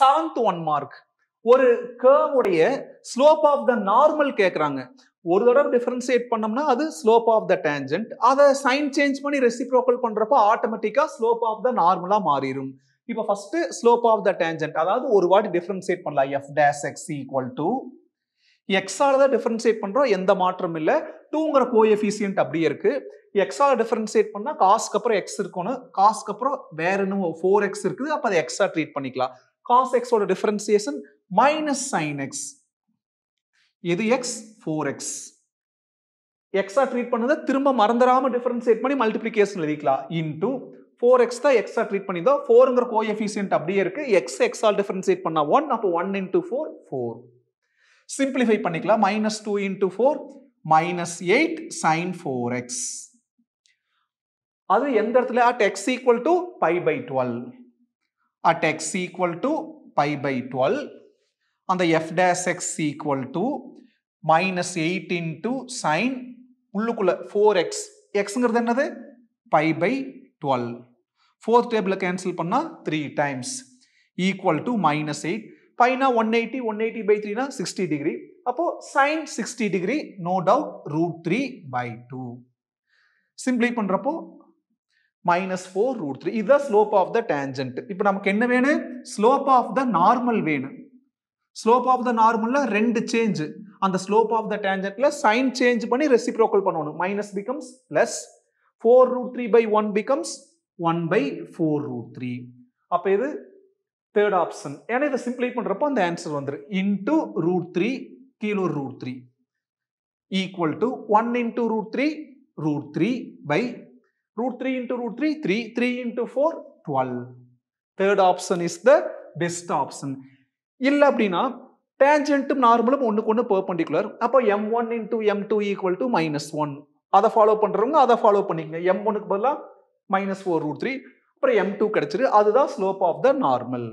Seventh one mark ஒரு curve உடைய slope of the normal கேட்குறாங்க ஒரு தடவை டிஃபரன்சியேட் பண்ணோம்னா அது ஸ்லோப் ஆஃப் த டேஞ்சன்ட் அதை சைன் சேஞ்ச் பண்ணி ரெசிப்ரோக்கல் பண்ணுறப்போ ஆட்டோமேட்டிக்காக ஸ்லோப் ஆஃப் த நார்மலாக மாறிடும் இப்போ first slope of the tangent அதாவது ஒரு வாட்டி டிஃபரன்சியேட் பண்ணலாம் F dash X equal to எக்ஸால் தான் டிஃபரன்சியேட் பண்ணுறோம் எந்த மாற்றம் இல்லை டூங்கிற கோஎஃபிசியன்ட் அப்படியே இருக்குது எக்ஸால் டிஃபரன்சியேட் பண்ணால் காஸ்க்கு அப்புறம் எக்ஸ் இருக்கணும் காஸ்க்கு அப்புறம் வேற என்ன ஃபோர் எக்ஸ் இருக்குது அப்போ அதை எக்ஸ்ட்ரா ட்ரீட் பண்ணிக்கலாம் காஸ் எக்ஸோட டிஃபரன்சியேஷன் மைனஸ் சைன் எக்ஸ் இது எக்ஸ் ஃபோர் எக்ஸ் எக்ஸா ட்ரீட் பண்ணதை திரும்ப மறந்துடாம டிஃபரன்சியேட் பண்ணி மல்டிபிளிகேஷன் எழுதிக்கலாம் இன்டூ ஃபோர் எக்ஸ் தான் எக்ஸா ட்ரீட் பண்ணியிருந்தோம் ஃபோருங்கிற கோ எஃபிஷியன்ட் அப்படியே இருக்கு எக்ஸ் எக்ஸால் டிஃபரன்சியேட் பண்ணா ஒன் அப்போ one into four four simplify பண்ணிக்கலாம் minus two into four minus eight sine four X அது எந்த இடத்துல at X equal to pi pi twelve at x equal to pi by 12 அந்த f dash x equal to minus 8 into sin உள்ளுக்குள்ள 4x xங்கிறது என்னது pi by 12 fourth table cancel பண்ணா three times equal to minus eight பைனா one eighty one eighty by த்ரீனா sixty degree அப்போ sine sixty degree no doubt root three by two simplify பண்ணுறப்போ minus four root three இதுதான் slope of the tangent இப்போ நமக்கு என்ன வேணும் slope of the normal வேணும் ஸ்லோப் ஆஃப் த நார்மலில் ரெண்டு சேஞ்சு அந்த ஸ்லோப் ஆஃப் த டேஞ்சன்ட்ல சைன் சேஞ்ச் பண்ணி ரெசிப்ரோக்கல் பண்ணணும் minus becomes plus four root three by one becomes one by four root three அப்போ இது தேர்ட் ஆப்ஷன் ஏன்னா இதை சிம்பிளை பண்ணுறப்போ அந்த ஆன்சர் வந்துடும் இன்டூ ரூட் த்ரீ கீழே root three equal to one into root three root three by root 3 into root 3, 3, 3 into 4, 12. Third option is the best option. இல்லை அப்படின்னா டேஞ்சென்ட்டும் நார்மலும் ஒன்றுக்கு ஒன்று பெர்பண்டிகுலர் அப்போ M one into M two equal to minus one அதை follow பண்ணுறவங்க அதை follow பண்ணிக்கங்க M ஒனுக்கு பதிலாக மைனஸ் ஃபோர் ரூட் த்ரீ அப்புறம் எம் டூ கிடச்சிரு அதுதான் ஸ்லோப் ஆஃப் த நார்மல்